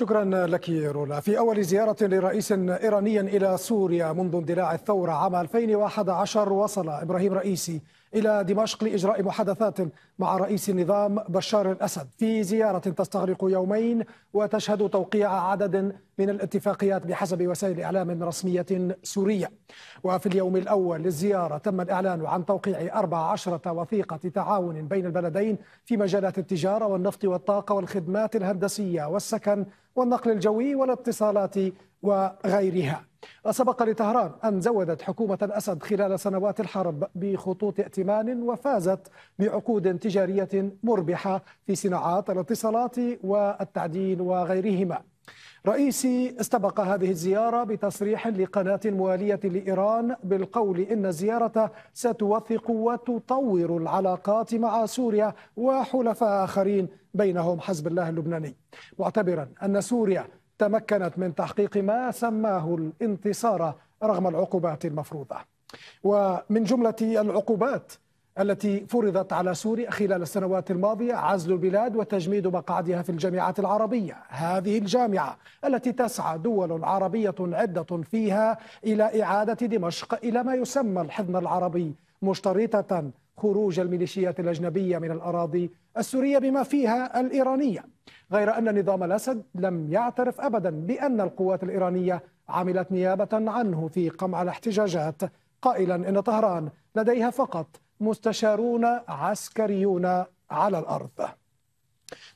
شكرا لك رولا في أول زيارة لرئيس إيراني إلى سوريا منذ اندلاع الثورة عام 2011 وصل إبراهيم رئيسي إلى دمشق لإجراء محادثات مع رئيس النظام بشار الأسد في زيارة تستغرق يومين وتشهد توقيع عدد من الاتفاقيات بحسب وسائل إعلام رسمية سورية وفي اليوم الأول للزيارة تم الإعلان عن توقيع 14 وثيقة تعاون بين البلدين في مجالات التجارة والنفط والطاقة والخدمات الهندسية والسكن والنقل الجوي والاتصالات وغيرها سبق لطهران أن زودت حكومة الأسد خلال سنوات الحرب بخطوط ائتمان وفازت بعقود تجارية مربحة في صناعات الاتصالات والتعدين وغيرهما رئيسي استبق هذه الزيارة بتصريح لقناة موالية لإيران بالقول إن الزيارة ستوثق وتطور العلاقات مع سوريا وحلفاء آخرين بينهم حزب الله اللبناني معتبرا أن سوريا تمكنت من تحقيق ما سماه الانتصار رغم العقوبات المفروضة ومن جملة العقوبات التي فرضت على سوريا خلال السنوات الماضية عزل البلاد وتجميد مقاعدها في الجامعات العربية هذه الجامعة التي تسعى دول عربية عدة فيها إلى إعادة دمشق إلى ما يسمى الحضن العربي مشترطة خروج الميليشيات الأجنبية من الأراضي السورية بما فيها الإيرانية غير أن نظام الأسد لم يعترف أبدا بأن القوات الإيرانية عملت نيابة عنه في قمع الاحتجاجات قائلا أن طهران لديها فقط مستشارون عسكريون على الأرض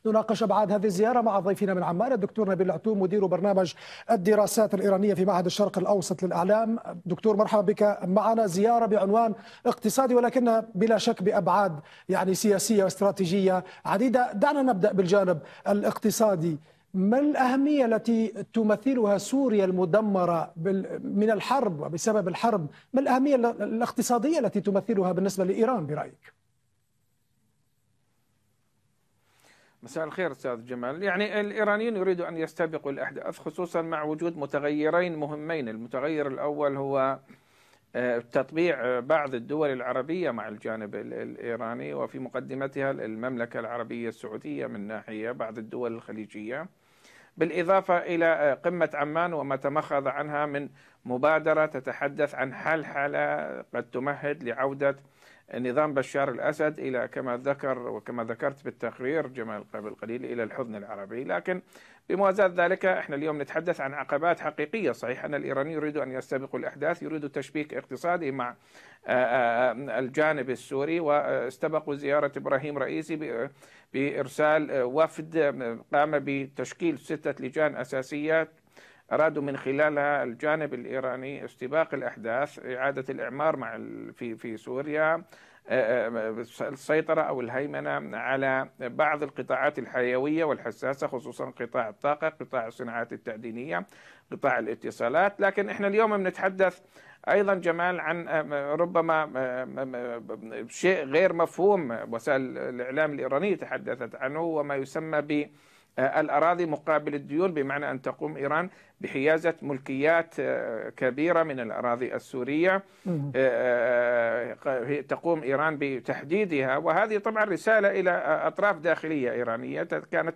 نناقش ابعاد هذه الزياره مع ضيفنا من عمان الدكتور نبيل العتوم مدير برنامج الدراسات الايرانيه في معهد الشرق الاوسط للاعلام دكتور مرحبا بك معنا زياره بعنوان اقتصادي ولكنها بلا شك بابعاد يعني سياسيه واستراتيجيه عديده دعنا نبدا بالجانب الاقتصادي ما الأهمية التي تمثلها سوريا المدمرة من الحرب وبسبب الحرب ما الأهمية الاقتصادية التي تمثلها بالنسبة لإيران برأيك؟ مساء الخير استاذ جمال، يعني الايرانيين يريدوا ان يستبقوا الاحداث خصوصا مع وجود متغيرين مهمين، المتغير الاول هو آه، تطبيع بعض الدول العربيه مع الجانب الايراني وفي مقدمتها المملكه العربيه السعوديه من ناحيه، بعض الدول الخليجيه. بالإضافة إلى آه، قمة عمان وما تمخض عنها من مبادرة تتحدث عن حلحلة قد تمهد لعودة نظام بشار الأسد إلى كما ذكر وكما ذكرت بالتقرير جمال قبل قليل إلى الحضن العربي لكن بموازاة ذلك احنا اليوم نتحدث عن عقبات حقيقية صحيح أن الإيرانيين يريدوا أن يستبقوا الأحداث يريدوا تشبيك اقتصادي مع آه، آه، الجانب السوري واستبقوا زيارة إبراهيم رئيسي بإرسال آه، وفد قام بتشكيل ستة لجان أساسية أرادوا من خلالها الجانب الإيراني استباق الأحداث إعادة الإعمار مع في في سوريا آه، آه، السيطرة أو الهيمنة على بعض القطاعات الحيوية والحساسة خصوصا قطاع الطاقة قطاع الصناعات التعدينية قطاع الاتصالات لكن إحنا اليوم بنتحدث ايضا جمال عن آه، ربما شيء غير مفهوم وسائل الاعلام الايرانيه تحدثت عنه وما يسمى ب آه، الأراضي مقابل الديون بمعنى أن تقوم إيران بحيازة ملكيات آه، كبيرة من الأراضي السورية آه، تقوم إيران بتحديدها وهذه طبعا رسالة إلى أطراف داخلية إيرانية كانت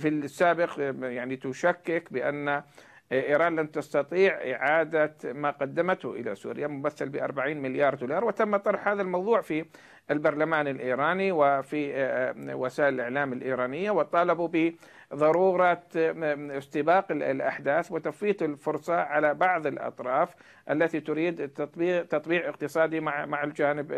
في السابق يعني تشكك بأن إيران لن تستطيع إعادة ما قدمته إلى سوريا ممثل بأربعين 40 مليار دولار وتم طرح هذا الموضوع في البرلمان الإيراني وفي آه، آه، وسائل الإعلام الإيرانية وطالبوا بضرورة آه، استباق الأحداث وتفويت الفرصة على بعض الأطراف التي تريد تطبيع, تطبيع اقتصادي مع مع الجانب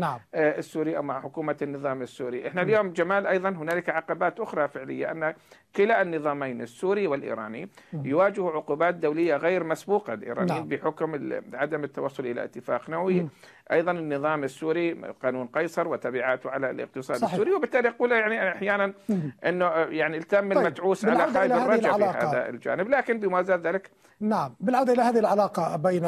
نعم. السوري أو مع حكومة النظام السوري احنا اليوم جمال أيضا هنالك عقبات أخرى فعلية أن كلا النظامين السوري والإيراني يواجه عقوبات دولية غير مسبوقة الإيرانيين نعم. بحكم عدم التوصل إلى اتفاق نووي ايضا النظام السوري قانون قيصر وتبعاته على الاقتصاد صحيح. السوري وبالتالي يقول يعني احيانا انه يعني التم المتعوس طيب. على خالد الرجع في هذا الجانب لكن بموازاه ذلك نعم بالعوده الى هذه العلاقه بين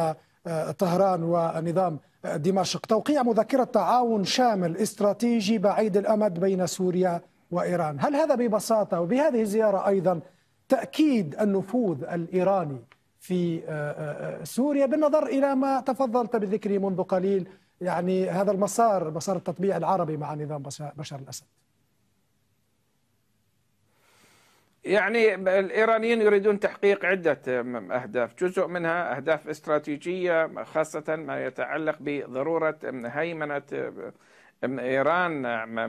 آه، طهران ونظام دمشق توقيع مذكره تعاون شامل استراتيجي بعيد الامد بين سوريا وايران هل هذا ببساطه وبهذه الزياره ايضا تاكيد النفوذ الايراني في آه، آه، آه، سوريا بالنظر إلى ما تفضلت بذكره منذ قليل يعني هذا المسار مسار التطبيع العربي مع نظام بشار الأسد يعني الإيرانيين يريدون تحقيق عدة أهداف جزء منها أهداف استراتيجية خاصة ما يتعلق بضرورة هيمنة إيران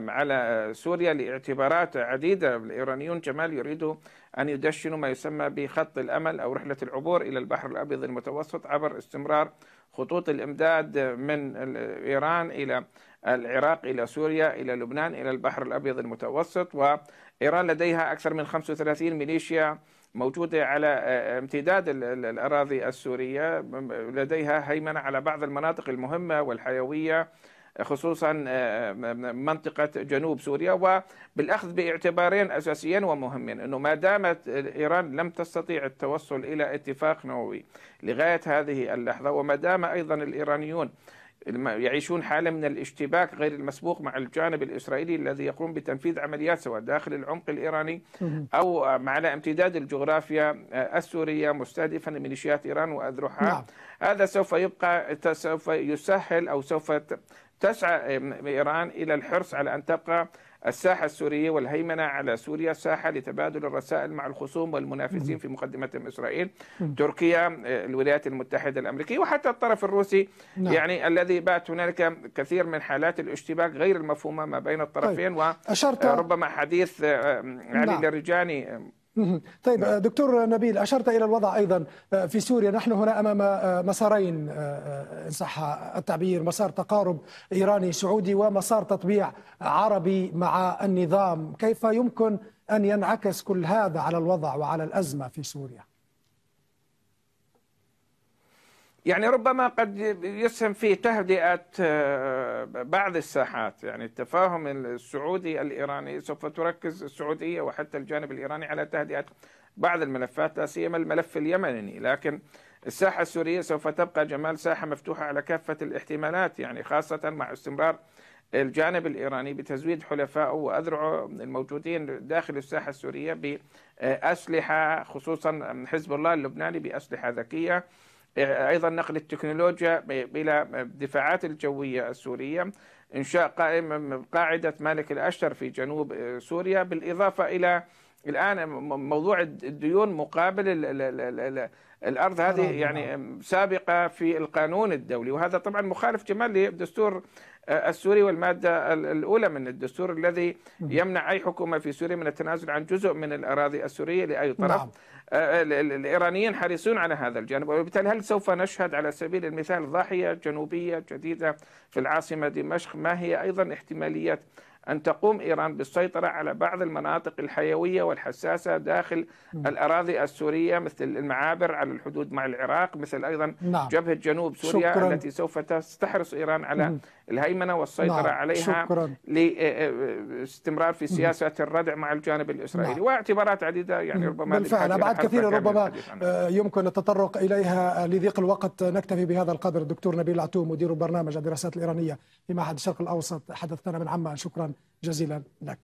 على سوريا لاعتبارات عديدة الإيرانيون جمال يريدوا أن يدشنوا ما يسمى بخط الأمل أو رحلة العبور إلى البحر الأبيض المتوسط عبر استمرار خطوط الإمداد من إيران إلى العراق إلى سوريا إلى لبنان إلى البحر الأبيض المتوسط وإيران لديها أكثر من 35 ميليشيا موجودة على آه، آه، امتداد الأراضي السورية لديها هيمنة على بعض المناطق المهمة والحيوية خصوصا آه، آه، منطقة جنوب سوريا وبالأخذ باعتبارين أساسيين ومهمين أنه ما دامت إيران لم تستطيع التوصل إلى اتفاق نووي لغاية هذه اللحظة وما دام أيضا الإيرانيون يعيشون حالة من الاشتباك غير المسبوق مع الجانب الإسرائيلي الذي يقوم بتنفيذ عمليات سواء داخل العمق الإيراني أو على امتداد الجغرافيا آه، السورية مستهدفا ميليشيات إيران وأذرعها نعم. هذا سوف يبقى سوف يسهل أو سوف تسعى إيران إلى الحرص على أن تبقى الساحة السورية والهيمنة على سوريا ساحة لتبادل الرسائل مع الخصوم والمنافسين في مقدمة إسرائيل تركيا آه، الولايات المتحدة الأمريكية وحتى الطرف الروسي نعم. يعني الذي بات هنالك كثير من حالات الاشتباك غير المفهومة ما بين الطرفين طيب. وربما آه، حديث آه، علي يعني نعم. للرجاني طيب نعم. دكتور نبيل أشرت إلى الوضع أيضا آه، في سوريا نحن هنا أمام آه، مسارين آه، إن صح التعبير مسار تقارب إيراني سعودي ومسار تطبيع عربي مع النظام كيف يمكن أن ينعكس كل هذا على الوضع وعلى الأزمة في سوريا؟ يعني ربما قد يسهم في تهدئة آه، بعض الساحات يعني التفاهم السعودي الإيراني سوف تركز السعودية وحتى الجانب الإيراني على تهدئة بعض الملفات لا سيما الملف اليمني لكن الساحة السورية سوف تبقى جمال ساحة مفتوحة على كافة الاحتمالات يعني خاصة مع استمرار الجانب الإيراني بتزويد حلفائه وأذرعه الموجودين داخل الساحة السورية بأسلحة خصوصا حزب الله اللبناني بأسلحة ذكية أيضا نقل التكنولوجيا إلى الدفاعات الجوية السورية إنشاء قاعدة مالك الأشتر في جنوب سوريا بالإضافة إلى الآن موضوع الديون مقابل الأرض هذه نعم، نعم. يعني سابقة في القانون الدولي وهذا طبعا مخالف جمال لدستور السوري والمادة الأولى من الدستور الذي يمنع أي حكومة في سوريا من التنازل عن جزء من الأراضي السورية لأي طرف نعم. آه، آه، الإيرانيين حريصون على هذا الجانب وبالتالي هل سوف نشهد على سبيل المثال ضاحية جنوبية جديدة في العاصمة دمشق ما هي أيضا احتمالية أن تقوم إيران بالسيطرة على بعض المناطق الحيوية والحساسة داخل م. الأراضي السورية مثل المعابر على الحدود مع العراق مثل أيضا نعم. جبهة جنوب سوريا شكرا. التي سوف تستحرص إيران على م. الهيمنة والسيطرة نعم. عليها شكرا. لاستمرار آه، آه، في سياسة الردع مع الجانب الإسرائيلي نعم. واعتبارات عديدة يعني ربما بالفعل أبعاد كثيرة ربما آه، يمكن التطرق إليها لضيق الوقت نكتفي بهذا القدر الدكتور نبيل عتوم مدير برنامج الدراسات الإيرانية في معهد الشرق الأوسط حدثتنا من عمان شكرا جزيلا لك